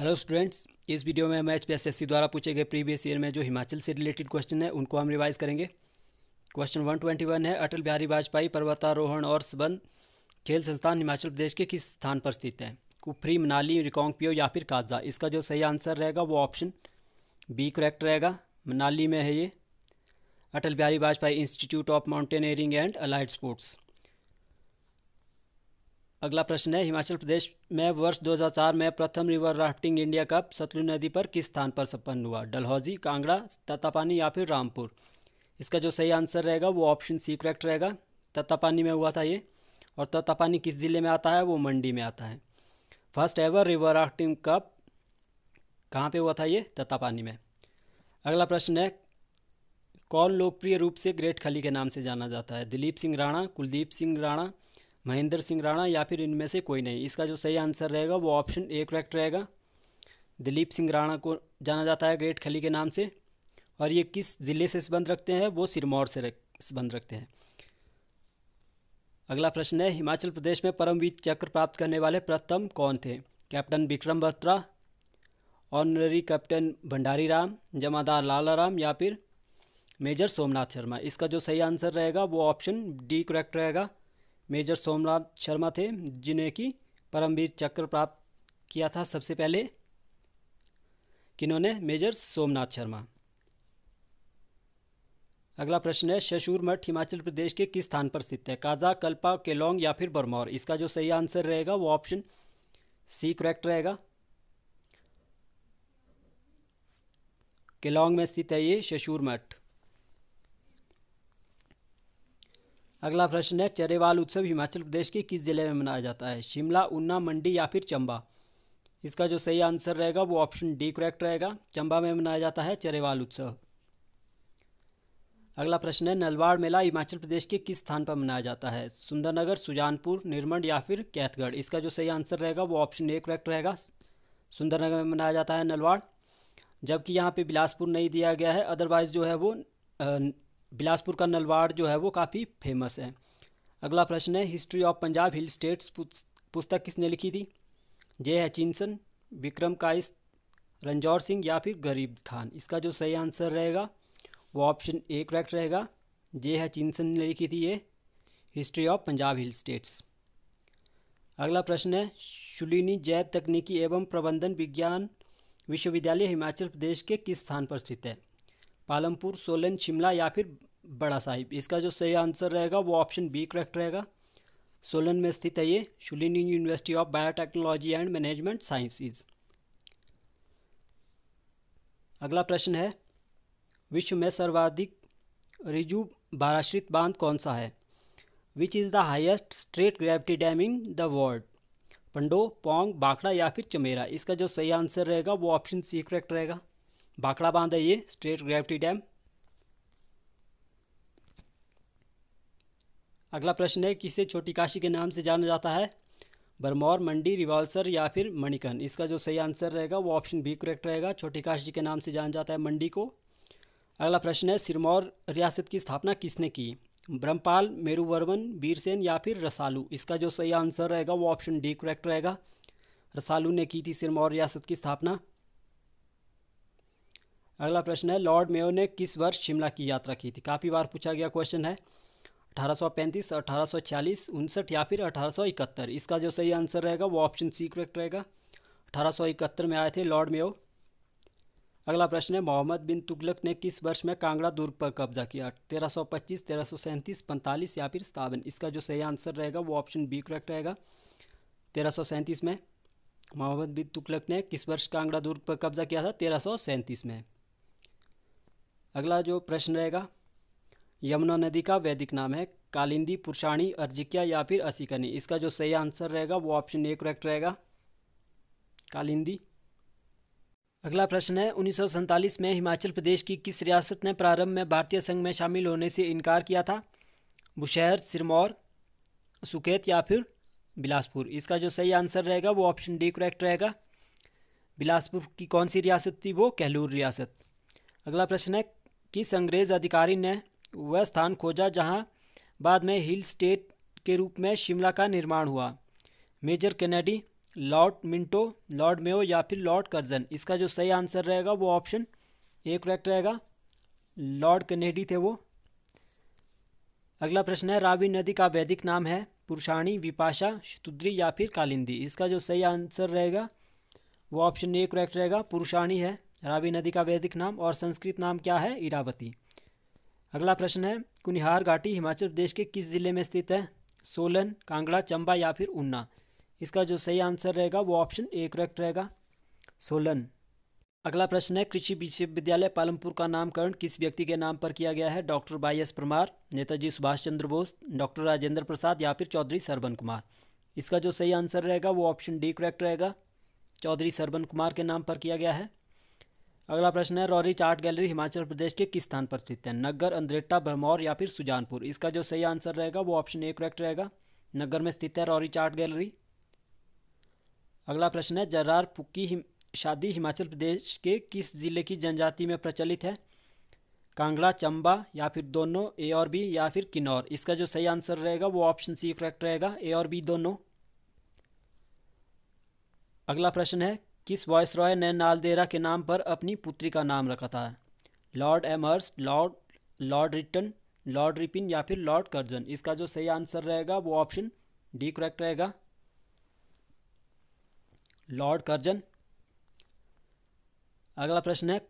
hello students इस video में हम एच पी द्वारा पूछे गए प्रीवियस ईयर में जो हिमाचल से रिलेटेड क्वेश्चन है उनको हम रिवाइज करेंगे क्वेश्चन 121 है अटल बिहारी वाजपेयी पर्वतारोहण और सबंध खेल संस्थान हिमाचल प्रदेश के किस स्थान पर स्थित है कुफरी मनाली रिकोंगपियो या फिर काजा इसका जो सही आंसर रहेगा वो ऑप्शन बी करेक्ट रहेगा मनाली में है ये Atal Bihari Vajpayee institute of mountaineering and allied sports अगला प्रश्न है हिमाचल प्रदेश में वर्ष 2004 में प्रथम river rafting India cup Sutlej नदी पर किस स्थान पर संपन्न हुआ डलहौजी कांगड़ा तत्तापानी या फिर रामपुर इसका जो सही आंसर रहेगा वो ऑप्शन सी करेक्ट रहेगा तत्तापानी में हुआ था ये और तत्तापानी किस ज़िले में आता है वो मंडी में आता है first ever river rafting cup कहाँ पर हुआ था ये तत्तापानी में अगला प्रश्न है कौन लोकप्रिय रूप से ग्रेट खली के नाम से जाना जाता है दिलीप सिंह राणा कुलदीप सिंह राणा महेंद्र सिंह राणा या फिर इनमें से कोई नहीं इसका जो सही आंसर रहेगा वो ऑप्शन ए करेक्ट रहेगा दिलीप सिंह राणा को जाना जाता है ग्रेट खली के नाम से और ये किस ज़िले से संबंध रखते हैं वो सिरमौर से संबंध रखते हैं अगला प्रश्न है हिमाचल प्रदेश में परमवीर चक्र प्राप्त करने वाले प्रथम कौन थे captain Vikram Batra honorary captain Bhandari Ram Jamadar Lalaram या फिर मेजर सोमनाथ शर्मा इसका जो सही आंसर रहेगा वो ऑप्शन डी करेक्ट रहेगा मेजर सोमनाथ शर्मा थे जिन्हें कि परमवीर चक्र प्राप्त किया था सबसे पहले किन्होंने मेजर सोमनाथ शर्मा अगला प्रश्न है शशूर मठ हिमाचल प्रदेश के किस स्थान पर स्थित है काजा कल्पा केलोंग या फिर बरमौर इसका जो सही आंसर रहेगा वो ऑप्शन सी करेक्ट रहेगा केलोंग में स्थित है ये शशूर मठ अगला प्रश्न है चरेवाल उत्सव हिमाचल प्रदेश के किस जिले में मनाया जाता है शिमला ऊना मंडी या फिर चंबा इसका जो सही आंसर रहेगा वो ऑप्शन डी करेक्ट रहेगा चंबा में मनाया जाता है चरेवाल उत्सव अगला प्रश्न है नलवाड़ मेला हिमाचल प्रदेश के किस स्थान पर मनाया जाता है सुंदरनगर सुजानपुर निर्मंड या फिर कैथगढ़ इसका जो सही आंसर रहेगा वो ऑप्शन ए करेक्ट रहेगा सुंदरनगर में मनाया जाता है नलवाड़ जबकि यहाँ पे बिलासपुर नहीं दिया गया है अदरवाइज जो है वो बिलासपुर का नलवाड़ जो है वो काफ़ी फेमस है अगला प्रश्न है history of Punjab hill states पुस्तक किसने लिखी थी जे चिंसन विक्रम काइस रंजौर सिंह या फिर गरीब खान इसका जो सही आंसर रहेगा वो ऑप्शन ए करेक्ट रहेगा जे चिंसन ने लिखी थी ये history of Punjab hill states अगला प्रश्न है शुलिनी जैव तकनीकी एवं प्रबंधन विज्ञान विश्वविद्यालय हिमाचल प्रदेश के किस स्थान पर स्थित है पालमपुर सोलन शिमला या फिर बड़ा साहिब इसका जो सही आंसर रहेगा वो ऑप्शन बी करेक्ट रहेगा सोलन में स्थित है ये Shoolini university of biotechnology and management sciences अगला प्रश्न है विश्व में सर्वाधिक रिजु बाराश्रित बांध कौन सा है which is the highest straight gravity dam in the world Pando Pong बाखड़ा या फिर चमेरा इसका जो सही आंसर रहेगा वो ऑप्शन सी करेक्ट रहेगा भाखड़ा बांध है ये स्ट्रेट ग्रेविटी डैम अगला प्रश्न है किसे छोटी काशी के नाम से जाना जाता है बरमौर मंडी रिवाल्सर या फिर मणिकन इसका जो सही आंसर रहेगा वो ऑप्शन बी करेक्ट रहेगा छोटी काशी के नाम से जाना जाता है मंडी को अगला प्रश्न है सिरमौर रियासत की स्थापना किसने की ब्रह्मपाल मेरुवर्मन बीरसेन या फिर रसालू इसका जो सही आंसर रहेगा वो ऑप्शन डी करेक्ट रहेगा रसालू ने की थी सिरमौर रियासत की स्थापना अगला प्रश्न है लॉर्ड मेयो ने किस वर्ष शिमला की यात्रा की थी काफ़ी बार पूछा गया क्वेश्चन है 1835, 1840, उनसठ या फिर 1871 इसका जो सही आंसर रहेगा वो ऑप्शन सी करेक्ट रहेगा 1871 में आए थे लॉर्ड मेयो अगला प्रश्न है मोहम्मद बिन तुगलक ने किस वर्ष में कांगड़ा दुर्ग पर कब्जा किया 1325, 1337, पैंतालीस या फिर सतावन इसका जो सही आंसर रहेगा वो ऑप्शन बी करेक्ट रहेगा सैंतीस में मोहम्मद बिन तुगलक ने किस वर्ष कांगड़ा दुर्ग पर कब्जा किया था सैंतीस में अगला जो प्रश्न रहेगा यमुना नदी का वैदिक नाम है कालिंदी पुरशाणी अर्जिक्या या फिर असिकनी इसका जो सही आंसर रहेगा वो ऑप्शन ए करेक्ट रहेगा कालिंदी अगला प्रश्न है उन्नीस में हिमाचल प्रदेश की किस रियासत ने प्रारंभ में भारतीय संघ में शामिल होने से इनकार किया था बुशहर सिरमौर सुकेत या फिर बिलासपुर इसका जो सही आंसर रहेगा वो ऑप्शन डी करेक्ट रहेगा बिलासपुर की कौन सी रियासत थी वो कहलूर रियासत अगला प्रश्न है किस अंग्रेज़ अधिकारी ने वह स्थान खोजा जहां बाद में हिल स्टेट के रूप में शिमला का निर्माण हुआ major Kennedy lord Minto lord Mayo या फिर लॉर्ड कर्जन इसका जो सही आंसर रहेगा वो ऑप्शन ए करेक्ट रहेगा लॉर्ड कैनेडी थे वो अगला प्रश्न है रावी नदी का वैदिक नाम है पुरुषाणी विपाशा शतुद्री या फिर कालिंदी इसका जो सही आंसर रहेगा वो ऑप्शन ए करेक्ट रहेगा पुरुषाणी है रावी नदी का वैदिक नाम और संस्कृत नाम क्या है इरावती अगला प्रश्न है कुनिहार घाटी हिमाचल प्रदेश के किस ज़िले में स्थित है सोलन कांगड़ा चंबा या फिर ऊना इसका जो सही आंसर रहेगा वो ऑप्शन ए करेक्ट रहेगा सोलन अगला प्रश्न है कृषि विश्वविद्यालय पालमपुर का नामकरण किस व्यक्ति के नाम पर किया गया है doctor Y S Parmar Netaji Subhash Chandra Bose doctor Rajendra Prasad या फिर चौधरी सरवन कुमार इसका जो सही आंसर रहेगा वो ऑप्शन डी करेक्ट रहेगा चौधरी सरवन कुमार के नाम पर किया गया है अगला प्रश्न है रौरी आर्ट गैलरी हिमाचल प्रदेश के किस स्थान पर स्थित है नगर अंद्रेटा भरमौर या फिर सुजानपुर इसका जो सही आंसर रहेगा वो ऑप्शन ए करेक्ट रहेगा नगर में स्थित है रौरी आर्ट गैलरी अगला प्रश्न है जरार पुक्की हिम, शादी हिमाचल प्रदेश के किस जिले की जनजाति में प्रचलित है कांगड़ा चंबा या फिर दोनों ए और बी या फिर किन्नौर इसका जो सही आंसर रहेगा वो ऑप्शन सी करेक्ट रहेगा ए और बी दोनों अगला प्रश्न है किस रॉय ने नालदेरा के नाम पर अपनी पुत्री का नाम रखा था lord Amherst lord lord Lytton lord Ripon या फिर लॉर्ड कर्जन इसका जो सही आंसर रहेगा वो ऑप्शन डी करेक्ट रहेगा लॉर्ड कर्जन अगला प्रश्न है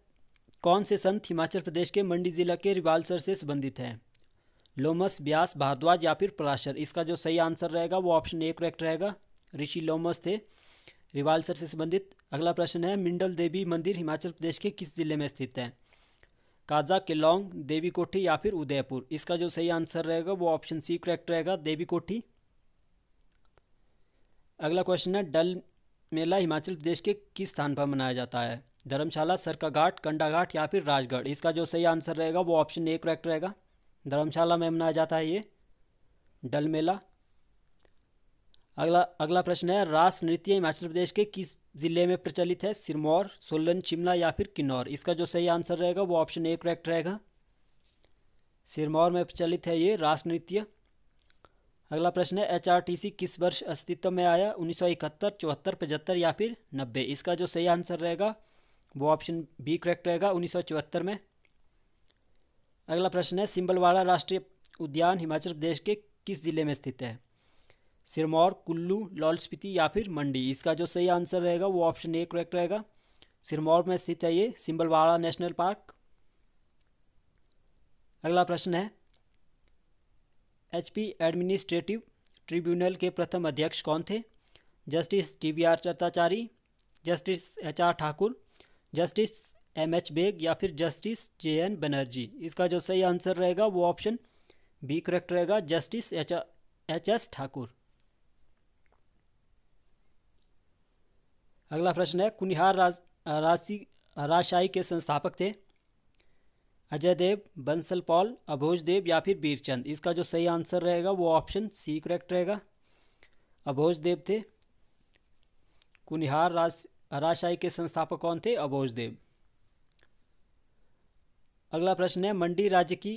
कौन से संत हिमाचल प्रदेश के मंडी जिला के रिवालसर से संबंधित हैं लोमस ब्यास भारद्वाज या फिर पराशर इसका जो सही आंसर रहेगा वो ऑप्शन ए करेक्ट रहेगा ऋषि लोमस थे रिवाल्सर से संबंधित अगला प्रश्न है मिंडल देवी मंदिर हिमाचल प्रदेश के किस जिले में स्थित है काजा केलोंग देवी कोठी या फिर उदयपुर इसका जो सही आंसर रहेगा वो ऑप्शन सी करेक्ट रहेगा देवी कोठी अगला क्वेश्चन है डल मेला हिमाचल प्रदेश के किस स्थान पर मनाया जाता है धर्मशाला सरकाघाट कंडाघाट या फिर राजगढ़ इसका जो सही आंसर रहेगा वो ऑप्शन ए करेक्ट रहेगा धर्मशाला में मनाया जाता है ये डल मेला अगला अगला प्रश्न है रास नृत्य हिमाचल प्रदेश के किस जिले में प्रचलित है सिरमौर सोलन शिमला या फिर किन्नौर इसका जो सही आंसर रहेगा वो ऑप्शन ए करेक्ट रहेगा सिरमौर में प्रचलित है ये रास नृत्य अगला प्रश्न है एचआरटीसी किस वर्ष अस्तित्व में आया उन्नीस सौ इकहत्तर चौहत्तर पचहत्तर या फिर नब्बे इसका जो सही आंसर रहेगा वो ऑप्शन बी करेक्ट रहेगा उन्नीस सौ चौहत्तर में अगला प्रश्न है सिम्बलवाड़ा राष्ट्रीय उद्यान हिमाचल प्रदेश के किस जिले में स्थित है सिरमौर कुल्लू लाहौल स्पीति या फिर मंडी इसका जो सही आंसर रहेगा वो ऑप्शन ए करेक्ट रहेगा सिरमौर में स्थित है ये सिम्बलवाड़ा नेशनल पार्क अगला प्रश्न है एचपी एडमिनिस्ट्रेटिव ट्रिब्यूनल के प्रथम अध्यक्ष कौन थे justice T V R Chattachari justice H R Thakur justice M H Beg या फिर जस्टिस जे एन बनर्जी इसका जो सही आंसर रहेगा वो ऑप्शन बी करेक्ट रहेगा justice H H S Thakur अगला प्रश्न है कुनिहार राज राशि राजशाही के संस्थापक थे अजय देव बंसल पॉल अभोज देव या फिर बीरचंद इसका जो सही आंसर रहेगा वो ऑप्शन सी करेक्ट रहेगा अभोज देव थे कुनिहार राज राजशाही के संस्थापक कौन थे अभोज देव अगला प्रश्न है मंडी राज्य की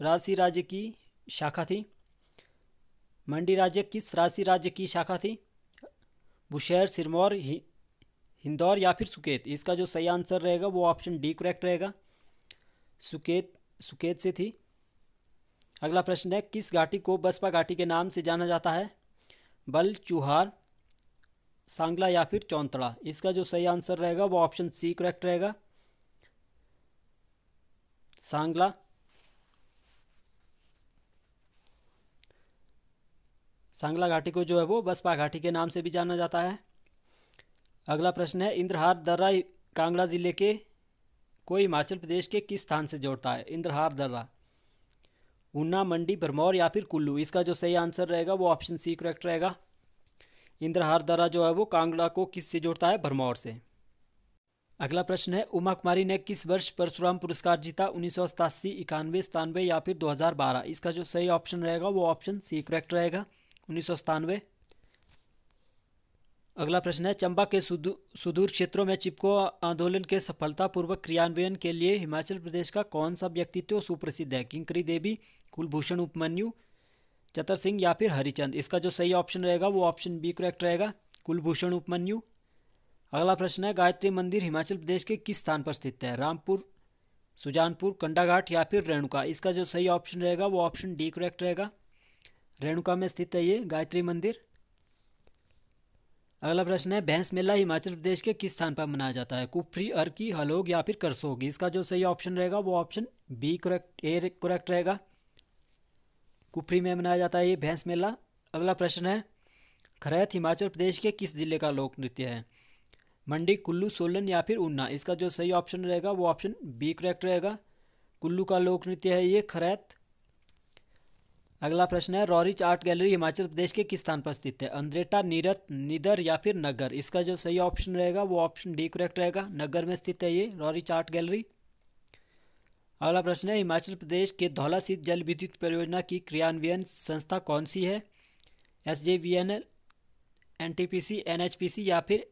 राशि राज्य की शाखा थी मंडी राज्य किस राशि राज्य की शाखा थी बुशहर सिरमौर इंदौर या फिर सुकेत इसका जो सही आंसर रहेगा वो ऑप्शन डी करेक्ट रहेगा सुकेत सुकेत से थी अगला प्रश्न है किस घाटी को बसपा घाटी के नाम से जाना जाता है बल चुहार सांगला या फिर चौंतड़ा इसका जो सही आंसर रहेगा वो ऑप्शन सी करेक्ट रहेगा सांगला सांगला घाटी को जो है वो बसपा घाटी के नाम से भी जाना जाता है अगला प्रश्न है इंद्रहार दर्रा कांगड़ा जिले के को हिमाचल प्रदेश के किस स्थान से जोड़ता है इंद्रहार दर्रा ऊना मंडी भरमौर या फिर कुल्लू इसका जो सही आंसर रहेगा वो ऑप्शन सी करेक्ट रहेगा इंद्रहार दर्रा जो है वो कांगड़ा को किस से जोड़ता है भरमौर से अगला प्रश्न है उमा कुमारी ने किस वर्ष परशुराम पुरस्कार जीता उन्नीस सौ सतासी इक्यानवे सतानवे या फिर 2012 इसका जो सही ऑप्शन रहेगा वो ऑप्शन सी करेक्ट रहेगा उन्नीस सौ सतानवे अगला प्रश्न है चंबा के सुदू, सुदूर क्षेत्रों में चिपको आंदोलन के सफलतापूर्वक क्रियान्वयन के लिए हिमाचल प्रदेश का कौन सा व्यक्तित्व सुप्रसिद्ध है किंकरी देवी कुलभूषण उपमन्यु चतर सिंह या फिर हरिचंद इसका जो सही ऑप्शन रहेगा वो ऑप्शन बी करेक्ट रहेगा कुलभूषण उपमन्यु अगला प्रश्न है गायत्री मंदिर हिमाचल प्रदेश के किस स्थान पर स्थित है रामपुर सुजानपुर कंडाघाट या फिर रेणुका इसका जो सही ऑप्शन रहेगा वो ऑप्शन डी करेक्ट रहेगा रेणुका में स्थित है ये गायत्री मंदिर अगला प्रश्न है भैंस मेला हिमाचल प्रदेश के किस स्थान पर मनाया जाता है कुफरी अर्की हलोग या फिर करसोग इसका जो सही ऑप्शन रहेगा वो option B correct A correct रहेगा कुफरी में मनाया जाता है ये भैंस मेला अगला प्रश्न है खरैत हिमाचल प्रदेश के किस जिले का लोक नृत्य है मंडी कुल्लू सोलन या फिर ऊना इसका जो सही ऑप्शन रहेगा वो ऑप्शन बी करेक्ट रहेगा कुल्लू का लोक नृत्य है ये खरैत अगला प्रश्न है Roerich art gallery Himachal Pradesh के किस स्थान पर स्थित है अंद्रेटा नीरत निदर या फिर नगर इसका जो सही ऑप्शन रहेगा वो ऑप्शन डी करेक्ट रहेगा नगर में स्थित है ये रॉरिच आर्ट गैलरी अगला प्रश्न है हिमाचल प्रदेश के धौलासित जल विद्युत परियोजना की क्रियान्वयन संस्था कौन सी है S J V N L N T P C N H P C या फिर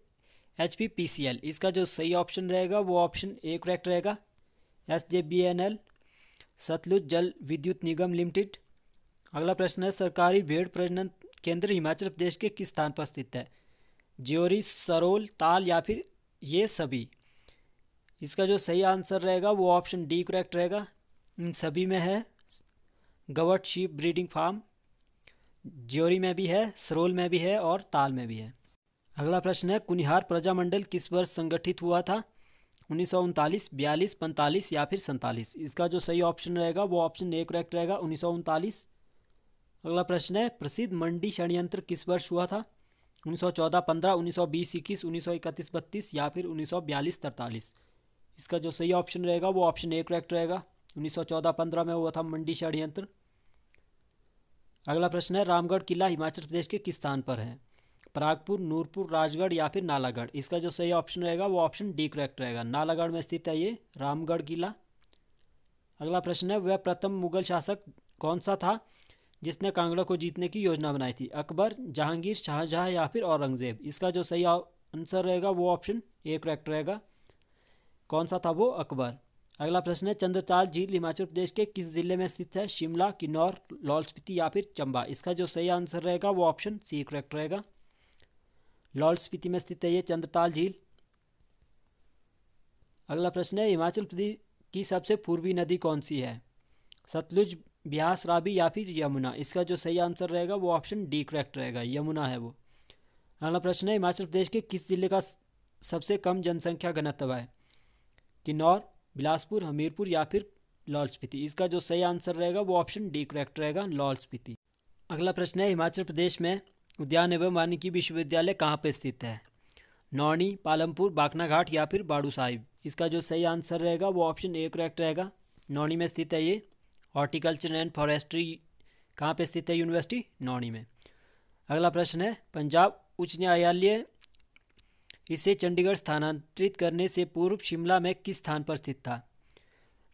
H P P C L इसका जो सही ऑप्शन रहेगा वो ऑप्शन ए करेक्ट रहेगा S J B N L Satluj Jal Vidyut निगम लिमिटेड अगला प्रश्न है सरकारी भेड़ प्रजनन केंद्र हिमाचल प्रदेश के किस स्थान पर स्थित है ज्योरी सरोल ताल या फिर ये सभी इसका जो सही आंसर रहेगा वो ऑप्शन डी करेक्ट रहेगा इन सभी में है goat sheep breeding farm Jeori में भी है सरोल में भी है और ताल में भी है अगला प्रश्न है कुनिहार प्रजामंडल किस वर्ष संगठित हुआ था उन्नीस सौ उनतालीस बयालीस पैंतालीस या फिर सैंतालीस इसका जो सही ऑप्शन रहेगा वो ऑप्शन ए करेक्ट रहेगा उन्नीस सौ उनतालीस अगला प्रश्न है प्रसिद्ध मंडी षडयंत्र किस वर्ष हुआ था 1914 15 1920 21 1931 32 या फिर 1942 43 इसका जो सही ऑप्शन रहेगा वो ऑप्शन ए करेक्ट रहेगा 1914 15 में हुआ था मंडी षडयंत्र अगला प्रश्न है रामगढ़ किला हिमाचल प्रदेश के किस स्थान पर है परागपुर नूरपुर राजगढ़ या फिर नालागढ़ इसका जो सही ऑप्शन रहेगा वो ऑप्शन डी करेक्ट रहेगा नालागढ़ में स्थित है ये रामगढ़ किला अगला प्रश्न है वह प्रथम मुगल शासक कौन सा था जिसने कांगड़ा को जीतने की योजना बनाई थी अकबर जहांगीर शाहजहाँ या फिर औरंगज़ेब इसका जो सही आंसर रहेगा वो ऑप्शन ए करेक्ट रहेगा कौन सा था वो अकबर अगला प्रश्न है चंद्रताल झील हिमाचल प्रदेश के किस जिले में स्थित है शिमला किन्नौर लाहौल स्पीति या फिर चंबा इसका जो सही आंसर रहेगा वो ऑप्शन सी करेक्ट रहेगा लाहौल स्पीति में स्थित है ये चंद्रताल झील अगला प्रश्न है हिमाचल प्रदेश की सबसे पूर्वी नदी कौन सी है सतलुज ब्यास राबी या फिर यमुना इसका जो सही आंसर रहेगा वो ऑप्शन डी करेक्ट रहेगा यमुना है वो अगला प्रश्न है हिमाचल प्रदेश के किस जिले का सबसे कम जनसंख्या घनत्व है किन्नौर बिलासपुर हमीरपुर या फिर लाहौल स्पीति इसका जो सही आंसर रहेगा वो ऑप्शन डी करेक्ट रहेगा लाहौल स्पीति अगला प्रश्न है हिमाचल प्रदेश में उद्यान एवं वानिकी विश्वविद्यालय कहाँ पर स्थित है नौनी पालमपुर बाकनाघाट या फिर बाड़ू साहिब इसका जो सही आंसर रहेगा वो ऑप्शन ए करेक्ट रहेगा नौनी में स्थित है ये हॉर्टिकल्चर एंड फॉरेस्ट्री कहाँ पे स्थित है यूनिवर्सिटी नौनी में अगला प्रश्न है पंजाब उच्च न्यायालय इसे चंडीगढ़ स्थानांतरित करने से पूर्व शिमला में किस स्थान पर स्थित था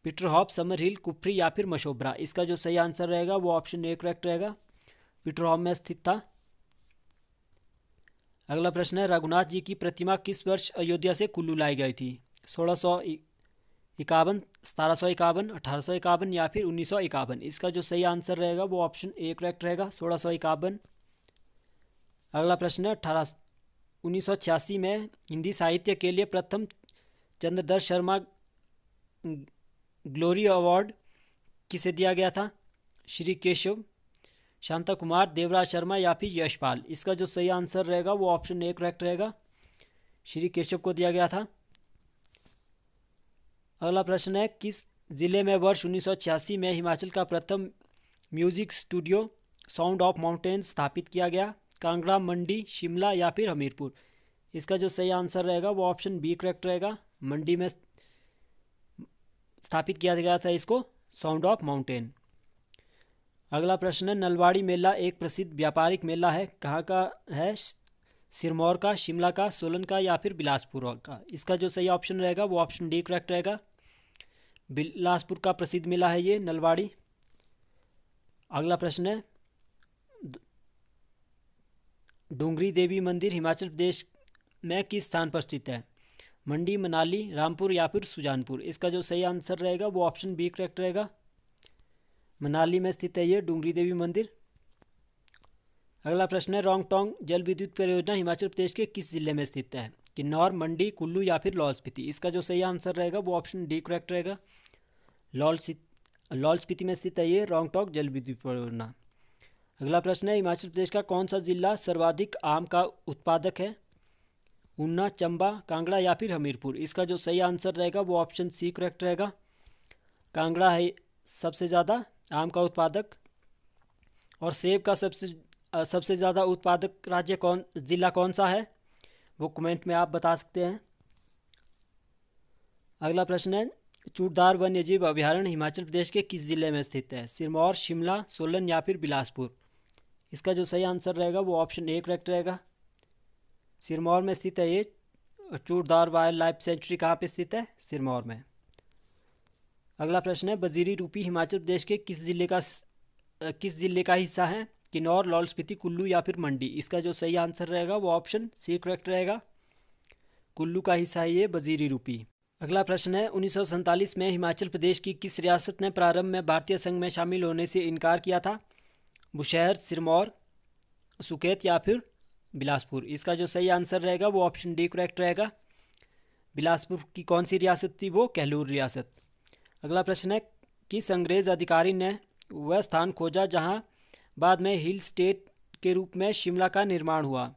Peterhoff summer hill Kufri या फिर मशोबरा इसका जो सही आंसर रहेगा वो ऑप्शन ए करेक्ट रहेगा पीटर हॉप में स्थित था अगला प्रश्न है रघुनाथ जी की प्रतिमा किस वर्ष अयोध्या से कुल्लू लाई गई थी सोलह सौ इक्यावन सतारह सौ इक्यावन अठारह सौ इक्यावन या फिर उन्नीस सौ इक्यावन इसका जो सही आंसर रहेगा वो ऑप्शन ए करेक्ट रहेगा सोलह सौ इक्यावन अगला प्रश्न है अठारह उन्नीस सौ छियासी में हिंदी साहित्य के लिए प्रथम चंद्रधर शर्मा ग्लोरी अवार्ड किसे दिया गया था श्री केशव शांता कुमार देवराज शर्मा या फिर यशपाल इसका जो सही आंसर रहेगा वो ऑप्शन ए करेक्ट रहेगा श्री केशव को दिया गया था अगला प्रश्न है किस जिले में वर्ष उन्नीस में हिमाचल का प्रथम music studio sound of mountain स्थापित किया गया कांगड़ा मंडी शिमला या फिर हमीरपुर इसका जो सही आंसर रहेगा वो ऑप्शन बी करेक्ट रहेगा मंडी में स्थापित किया गया था इसको साउंड ऑफ माउंटेन अगला प्रश्न है नलवाड़ी मेला एक प्रसिद्ध व्यापारिक मेला है कहाँ का है सिरमौर का शिमला का सोलन का या फिर बिलासपुर का इसका जो सही ऑप्शन रहेगा वो ऑप्शन डी करेक्ट रहेगा बिलासपुर का प्रसिद्ध मेला है ये नलवाड़ी अगला प्रश्न है डूंगरी देवी मंदिर हिमाचल प्रदेश में किस स्थान पर स्थित है मंडी मनाली रामपुर या फिर सुजानपुर इसका जो सही आंसर रहेगा वो ऑप्शन बी करेक्ट रहेगा मनाली में स्थित है ये डूंगरी देवी मंदिर अगला प्रश्न है रोंगटोंग जल विद्युत परियोजना हिमाचल प्रदेश के किस जिले में स्थित है किन्नौर मंडी कुल्लू या फिर लाहौल स्पीति इसका जो सही आंसर रहेगा वो ऑप्शन डी करेक्ट रहेगा लाहौल लाहौल स्पीति में स्थित है ये रोंगटॉक जल विद्युत परियोजना अगला प्रश्न है हिमाचल प्रदेश का कौन सा जिला सर्वाधिक आम का उत्पादक है ऊना चंबा कांगड़ा या फिर हमीरपुर इसका जो सही आंसर रहेगा वो ऑप्शन सी करेक्ट रहेगा कांगड़ा है सबसे ज़्यादा आम का उत्पादक और सेब का सबसे सबसे ज़्यादा उत्पादक राज्य कौन जिला कौन सा है वो कमेंट में आप बता सकते हैं अगला प्रश्न है चूड़दार वन्य जीव अभ्यारण्य हिमाचल प्रदेश के किस ज़िले में स्थित है सिरमौर शिमला सोलन या फिर बिलासपुर इसका जो सही आंसर रहेगा वो ऑप्शन ए करेक्ट रहेगा सिरमौर में स्थित है ये चूड़दार वाइल्ड लाइफ सेंचुरी कहाँ पर स्थित है सिरमौर में अगला प्रश्न है बजीरी रूपी हिमाचल प्रदेश के किस ज़िले का किस ज़िले का हिस्सा है किन्नौर लाहौल स्पीति कुल्लू या फिर मंडी इसका जो सही आंसर रहेगा वो ऑप्शन सी करेक्ट रहेगा कुल्लू का हिस्सा है ये बजीरी रूपी अगला प्रश्न है उन्नीस में हिमाचल प्रदेश की किस रियासत ने प्रारंभ में भारतीय संघ में शामिल होने से इनकार किया था बुशहर सिरमौर सुकेत या फिर बिलासपुर इसका जो सही आंसर रहेगा वो ऑप्शन डी करेक्ट रहेगा बिलासपुर की कौन सी रियासत थी वो कहलूर रियासत अगला प्रश्न है किस अंग्रेज़ अधिकारी ने वह स्थान खोजा जहाँ बाद में हिल स्टेट के रूप में शिमला का निर्माण हुआ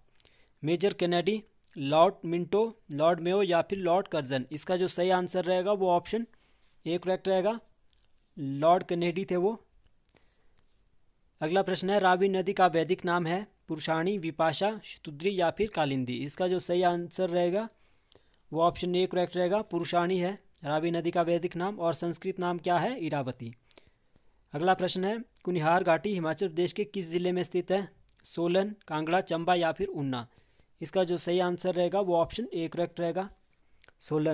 major Kennedy lord Minto lord Mayo या फिर लॉर्ड कर्जन इसका जो सही आंसर रहेगा वो ऑप्शन ए करेक्ट रहेगा लॉर्ड कैनेडी थे वो अगला प्रश्न है रावी नदी का वैदिक नाम है पुरुषाणी विपाशा शतुद्री या फिर कालिंदी इसका जो सही आंसर रहेगा वो ऑप्शन ए करेक्ट रहेगा पुरुषाणी है रावी नदी का वैदिक नाम और संस्कृत नाम क्या है इरावती अगला प्रश्न है कुनिहार घाटी हिमाचल प्रदेश के किस ज़िले में स्थित है सोलन कांगड़ा चंबा या फिर ऊना इसका जो सही आंसर रहेगा वो ऑप्शन ए करेक्ट रहेगा सोलन